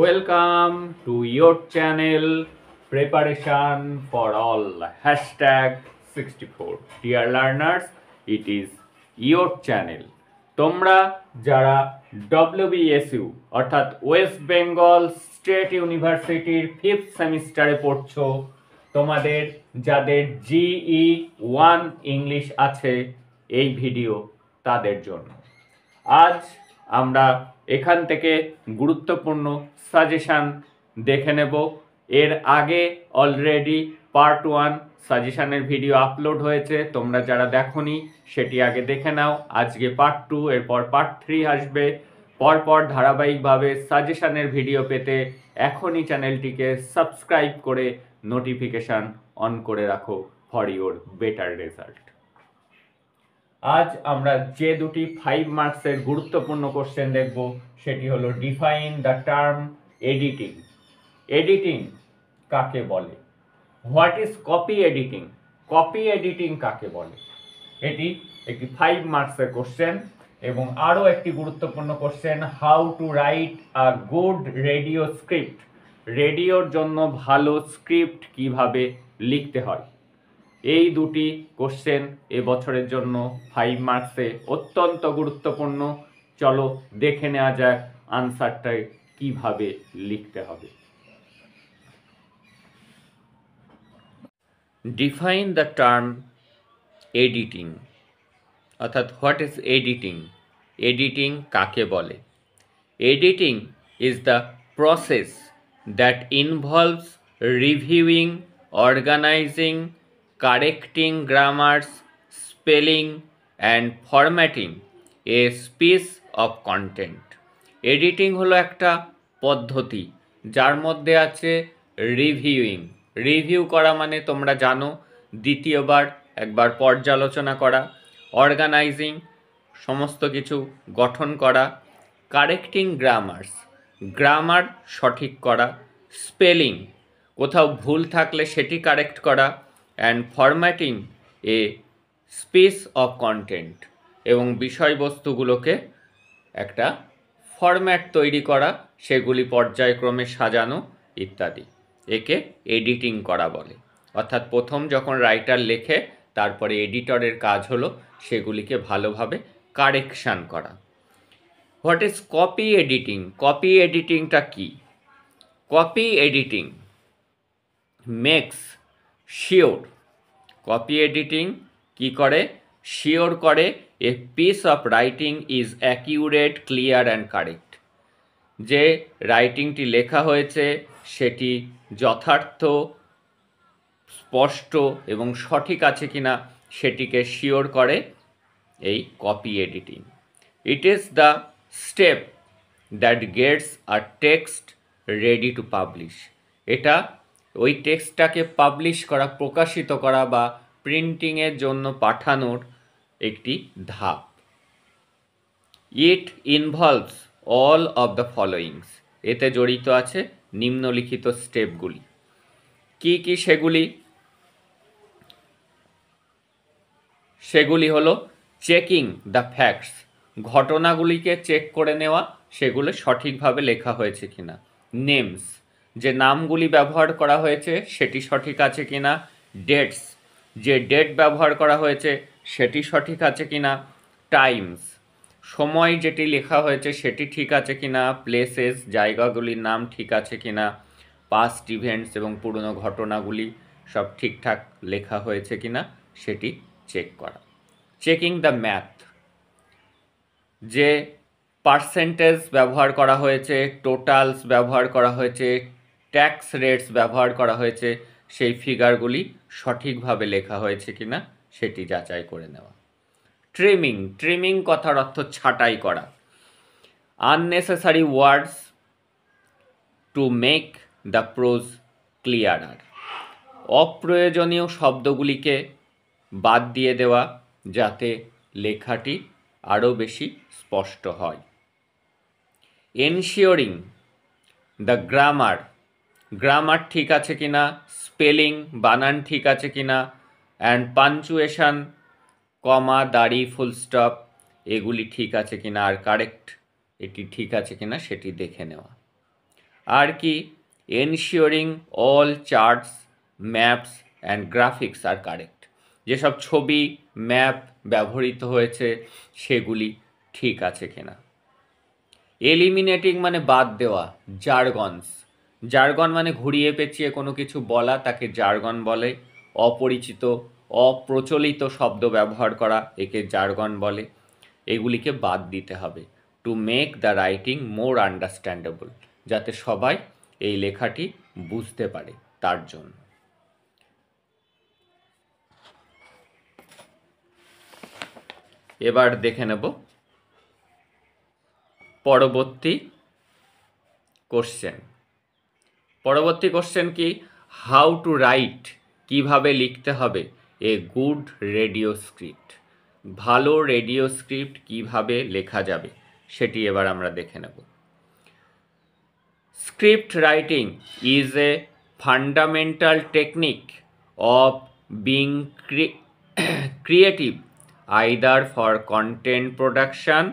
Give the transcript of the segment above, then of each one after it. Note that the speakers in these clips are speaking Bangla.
welcome to your channel preparation for all hashtag sixty four dear learners it is your channel তোমরা যারা ডব্লিউবিএসইউ অর্থাৎ ওয়েস্ট বেঙ্গল স্টেট ইউনিভার্সিটির ফিফথ সেমিস্টারে পড়ছো তোমাদের যাদের জিই ওয়ান ইংলিশ আছে এই ভিডিও তাদের জন্য আজ আমরা এখান থেকে গুরুত্বপূর্ণ সাজেশান দেখে নেব এর আগে অলরেডি পার্ট ওয়ান সাজেশানের ভিডিও আপলোড হয়েছে তোমরা যারা দেখনি সেটি আগে দেখে নাও আজকে পার্ট টু এরপর পার্ট থ্রি আসবে পরপর ধারাবাহিকভাবে সাজেশানের ভিডিও পেতে এখনই চ্যানেলটিকে সাবস্ক্রাইব করে নোটিফিকেশান অন করে রাখো ফর ইউর বেটার রেজাল্ট আজ আমরা যে দুটি ফাইভ মার্কসের গুরুত্বপূর্ণ কোশ্চেন দেখব সেটি হলো define the term editing editing কাকে বলে what is copy editing copy editing কাকে বলে এটি একটি ফাইভ মার্কসের কোশ্চেন এবং আরও একটি গুরুত্বপূর্ণ question how to write a good radio script রেডিওর জন্য ভালো স্ক্রিপ্ট কিভাবে লিখতে হয় এই দুটি কোশ্চেন এবছরের জন্য ফাইভ মার্কসে অত্যন্ত গুরুত্বপূর্ণ চলো দেখে নেওয়া যাক আনসারটাই কিভাবে লিখতে হবে ডিফাইন দ্য টার্ম এডিটিং অর্থাৎ হোয়াট ইজ এডিটিং এডিটিং কাকে বলে editing is the process that involves reviewing organizing correcting grammars spelling and formatting a piece of content এডিটিং হলো একটা পদ্ধতি যার মধ্যে আছে রিভিউইং রিভিউ করা মানে তোমরা জানো দ্বিতীয়বার একবার পর্যালোচনা করা অর্গানাইজিং সমস্ত কিছু গঠন করা কারেক্টিং গ্রামার্স গ্রামার সঠিক করা স্পেলিং কোথাও ভুল থাকলে সেটি কারেক্ট করা and formatting a space of content এবং বিষয়বস্তুগুলোকে একটা ফরম্যাট তৈরি করা সেগুলি পর্যায়ক্রমে সাজানো ইত্যাদি একে এডিটিং করা বলে অর্থাৎ প্রথম যখন রাইটার লেখে তারপরে এডিটরের কাজ হলো সেগুলিকে ভালোভাবে কারেকশান করা what is copy editing copy এডিটিংটা কি copy editing makes sure copy editing কি করে শিওর করে a piece of writing is accurate clear and correct যে রাইটিংটি লেখা হয়েছে সেটি যথার্থ স্পষ্ট এবং সঠিক আছে কিনা সেটিকে শিওর করে এই copy editing it is the step that gets our text ready to publish এটা ওই টেক্সটটাকে পাবলিশ করা প্রকাশিত করা বা প্রিন্টিংয়ের জন্য পাঠানোর একটি ধাপ it involves all of the followings এতে জড়িত আছে নিম্নলিখিত স্টেপগুলি কি কি সেগুলি সেগুলি হলো চেকিং দ্য ফ্যাক্টস ঘটনাগুলিকে চেক করে নেওয়া সেগুলো সঠিকভাবে লেখা হয়েছে কিনা নেমস যে নামগুলি ব্যবহার করা হয়েছে সেটি সঠিক আছে কি না ডেটস যে ডেট ব্যবহার করা হয়েছে সেটি সঠিক আছে কি না টাইমস সময় যেটি লেখা হয়েছে সেটি ঠিক আছে কি না প্লেসেস জায়গাগুলির নাম ঠিক আছে কি না পাস্ট ইভেন্টস এবং পুরনো ঘটনাগুলি সব ঠিকঠাক লেখা হয়েছে কি না সেটি চেক করা চেকিং দ্য ম্যাথ যে পার্সেন্টেজ ব্যবহার করা হয়েছে টোটালস ব্যবহার করা হয়েছে ট্যাক্স রেটস ব্যবহার করা হয়েছে সেই ফিগারগুলি সঠিকভাবে লেখা হয়েছে কি না সেটি যাচাই করে নেওয়া ট্রিমিং ট্রিমিং কথার অর্থ ছাঁটাই করা unnecessary words to make the prose clearer অপ্রয়োজনীয় শব্দগুলিকে বাদ দিয়ে দেওয়া যাতে লেখাটি আরও বেশি স্পষ্ট হয় এনশিওরিং দ্য গ্রামার গ্রামার ঠিক আছে কি না স্পেলিং বানান ঠিক আছে কি না অ্যান্ড পাঞ্চুয়েশান কমা দাড়ি ফুলস্টপ এগুলি ঠিক আছে কি না আর কারেক্ট এটি ঠিক আছে কি না সেটি দেখে নেওয়া আর কি ensuring all charts maps and graphics are correct যেসব ছবি ম্যাপ ব্যবহৃত হয়েছে সেগুলি ঠিক আছে কিনা এলিমিনেটিং মানে বাদ দেওয়া জারগনস জার্গন মানে ঘুরিয়ে পেঁচিয়ে কোনো কিছু বলা তাকে জার্গন বলে অপরিচিত অপ্রচলিত শব্দ ব্যবহার করা একে জার্গন বলে এগুলিকে বাদ দিতে হবে to make the writing more understandable যাতে সবাই এই লেখাটি বুঝতে পারে তার জন্য এবার দেখে নেব পরবর্তী কোশ্চেন পরবর্তী কোশ্চেন কি হাউ টু রাইট কিভাবে লিখতে হবে এ গুড রেডিও স্ক্রিপ্ট ভালো রেডিও স্ক্রিপ্ট কিভাবে লেখা যাবে সেটি এবার আমরা দেখে নেব script writing is a fundamental technique of being creative either for content production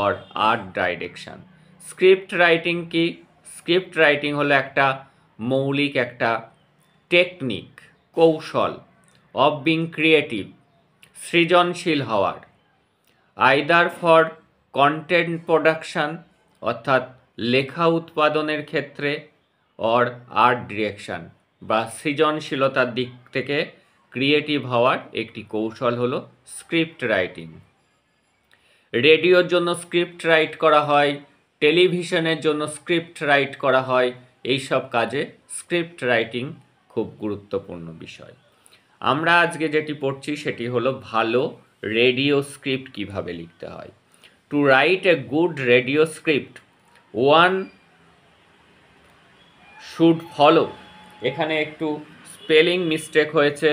or art direction script writing কি স্ক্রিপ্ট রাইটিং হলো একটা মৌলিক একটা টেকনিক কৌশল অফ বিং ক্রিয়েটিভ সৃজনশীল হওয়ার আইদার ফর কন্টেন্ট প্রোডাকশান অর্থাৎ লেখা উৎপাদনের ক্ষেত্রে অর আর্ট ডিরেকশান বা সৃজনশীলতার দিক থেকে ক্রিয়েটিভ হওয়ার একটি কৌশল হলো স্ক্রিপ্ট রাইটিং রেডিওর জন্য স্ক্রিপ্ট রাইট করা হয় টেলিভিশনের জন্য স্ক্রিপ্ট রাইট করা হয় এই সব কাজে স্ক্রিপ্ট রাইটিং খুব গুরুত্বপূর্ণ বিষয় আমরা আজকে যেটি পড়ছি সেটি হলো ভালো রেডিও স্ক্রিপ্ট কিভাবে লিখতে হয় to write a good radio script one should follow এখানে একটু স্পেলিং মিস্টেক হয়েছে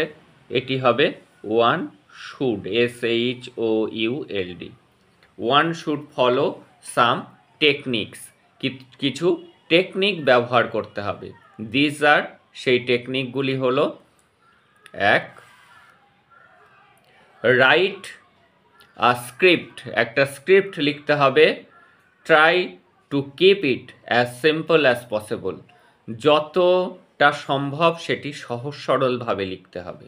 এটি হবে one should S H O U L D one should follow some techniques কিছু টেকনিক ব্যবহার করতে হবে দিজ আর সেই টেকনিকগুলি হল এক রাইট আ স্ক্রিপ্ট একটা স্ক্রিপ্ট লিখতে হবে try to keep it as simple as possible যতটা সম্ভব সেটি সহজ সরলভাবে লিখতে হবে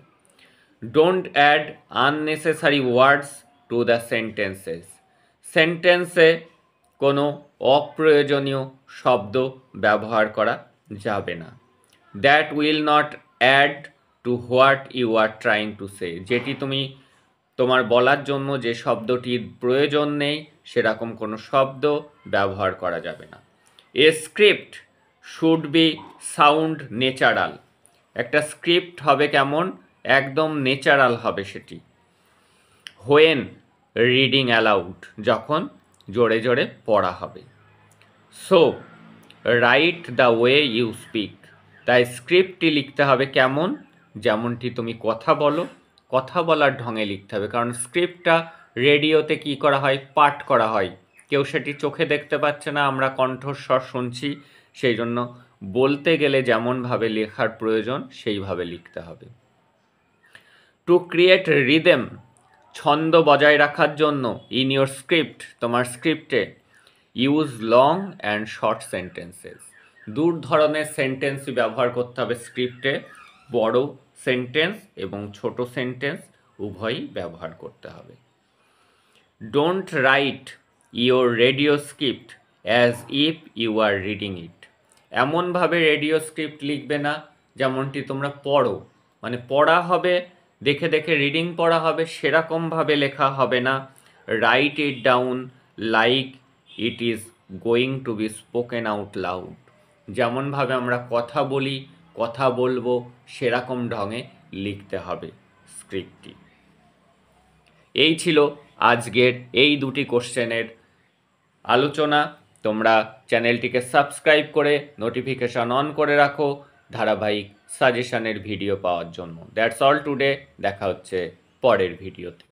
don't add unnecessary words two the sentences সেন্টেন্সে কোনো অপ্রয়োজনীয় শব্দ ব্যবহার করা যাবে না that will not add to what you are trying to say যেটি তুমি তোমার বলার জন্য যে শব্দটির প্রয়োজন নেই সেরকম কোনো শব্দ ব্যবহার করা যাবে না a script should be sound natural একটা স্ক্রিপ্ট হবে কেমন একদম নেচারাল হবে সেটি হোয়েন রিডিং অ্যালাউড যখন জোরে জোরে পড়া হবে so write the way you speak তাই স্ক্রিপ্টটি লিখতে হবে কেমন যেমনটি তুমি কথা বলো কথা বলার ঢঙে লিখতে হবে কারণ স্ক্রিপ্টটা রেডিওতে কি করা হয় পাঠ করা হয় কেউ সেটি চোখে দেখতে পাচ্ছে না আমরা কণ্ঠস্বর শুনছি সেই জন্য বলতে গেলে যেমনভাবে লেখার প্রয়োজন সেইভাবে লিখতে হবে টু ক্রিয়েট রিদেম ছন্দ বজায় রাখার জন্য ইন ইউর স্ক্রিপ্ট তোমার স্ক্রিপ্টে use long and short sentences দূর ধরনের সেন্টেন্সই ব্যবহার করতে হবে স্ক্রিপ্টে বড় সেন্টেন্স এবং ছোট সেন্টেন্স উভয়ই ব্যবহার করতে হবে don't write your radio script as if you are reading it এমনভাবে রেডিও স্ক্রিপ্ট লিখবে না যেমনটি তোমরা পড়ো মানে পড়া হবে দেখে দেখে রিডিং পড়া হবে সেরকমভাবে লেখা হবে না write it down like it is going to be spoken out loud যেমনভাবে আমরা কথা বলি কথা বলবো সেরকম ঢঙে লিখতে হবে স্ক্রিপ্টটি এই ছিল আজকের এই দুটি কোশ্চেনের আলোচনা তোমরা চ্যানেলটিকে সাবস্ক্রাইব করে নোটিফিকেশান অন করে রাখো ধারাবাহিক সাজেশানের ভিডিও পাওয়ার জন্য দ্যাটস অল টুডে দেখা হচ্ছে পরের ভিডিওতে